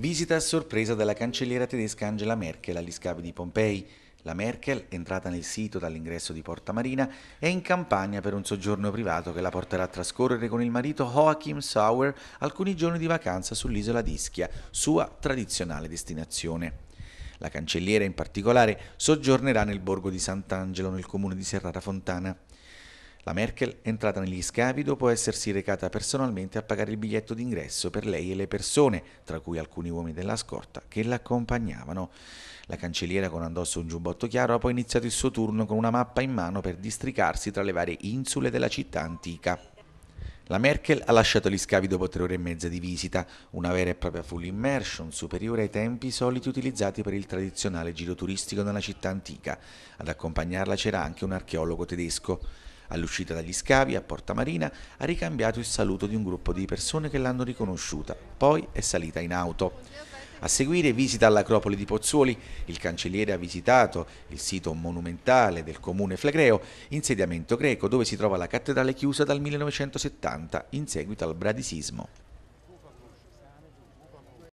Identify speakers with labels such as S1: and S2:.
S1: Visita a sorpresa della cancelliera tedesca Angela Merkel agli scavi di Pompei. La Merkel, entrata nel sito dall'ingresso di Porta Marina, è in campagna per un soggiorno privato che la porterà a trascorrere con il marito Joachim Sauer alcuni giorni di vacanza sull'isola di Ischia, sua tradizionale destinazione. La cancelliera in particolare soggiornerà nel borgo di Sant'Angelo nel comune di Serrata Fontana. La Merkel, entrata negli scavi dopo essersi recata personalmente a pagare il biglietto d'ingresso per lei e le persone, tra cui alcuni uomini della scorta, che l'accompagnavano. La cancelliera con addosso un giubbotto chiaro ha poi iniziato il suo turno con una mappa in mano per districarsi tra le varie insule della città antica. La Merkel ha lasciato gli scavi dopo tre ore e mezza di visita, una vera e propria full immersion superiore ai tempi soliti utilizzati per il tradizionale giro turistico nella città antica. Ad accompagnarla c'era anche un archeologo tedesco. All'uscita dagli scavi a Porta Marina ha ricambiato il saluto di un gruppo di persone che l'hanno riconosciuta, poi è salita in auto. A seguire visita all'Acropoli di Pozzuoli, il cancelliere ha visitato il sito monumentale del comune flegreo, insediamento greco dove si trova la cattedrale chiusa dal 1970 in seguito al bradisismo.